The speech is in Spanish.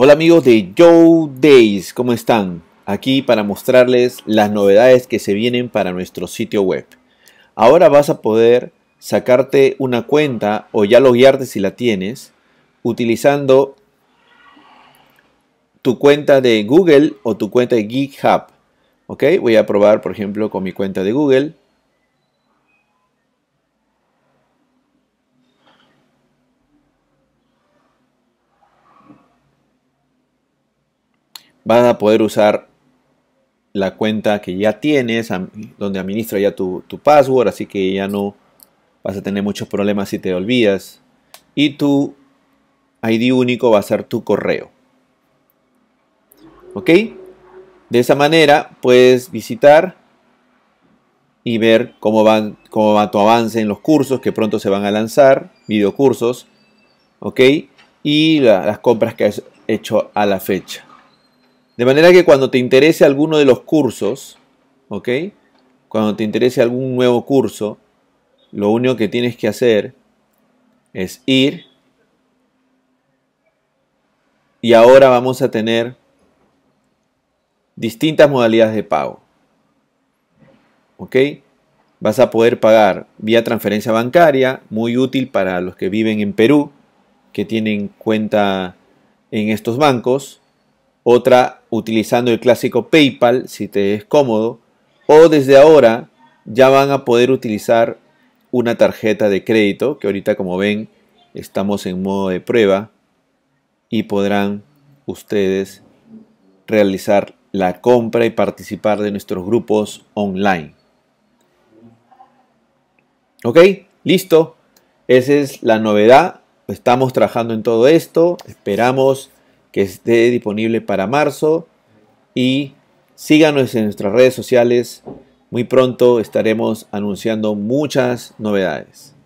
Hola amigos de Joe Days, ¿cómo están? Aquí para mostrarles las novedades que se vienen para nuestro sitio web. Ahora vas a poder sacarte una cuenta o ya loguearte si la tienes utilizando tu cuenta de Google o tu cuenta de GitHub. Voy a probar por ejemplo con mi cuenta de Google. Vas a poder usar la cuenta que ya tienes, donde administra ya tu, password, así que ya no vas a tener muchos problemas si te olvidas. Y tu ID único va a ser tu correo. ¿Ok? De esa manera puedes visitar y ver cómo, van, cómo va tu avance en los cursos que pronto se van a lanzar, videocursos, ¿ok? Y las compras que has hecho a la fecha. De manera que cuando te interese alguno de los cursos, ¿ok? Cuando te interese algún nuevo curso, lo único que tienes que hacer es ir. Y ahora vamos a tener distintas modalidades de pago. ¿Ok? Vas a poder pagar vía transferencia bancaria, muy útil para los que viven en Perú, que tienen cuenta en estos bancos. Otra utilizando el clásico PayPal si te es cómodo, o desde ahora ya van a poder utilizar una tarjeta de crédito, que ahorita como ven estamos en modo de prueba, y podrán ustedes realizar la compra y participar de nuestros grupos online. ¿Ok? Listo. Esa es la novedad. Estamos trabajando en todo esto. Esperamos esté disponible para marzo. Y síganos en nuestras redes sociales. Muy pronto estaremos anunciando muchas novedades.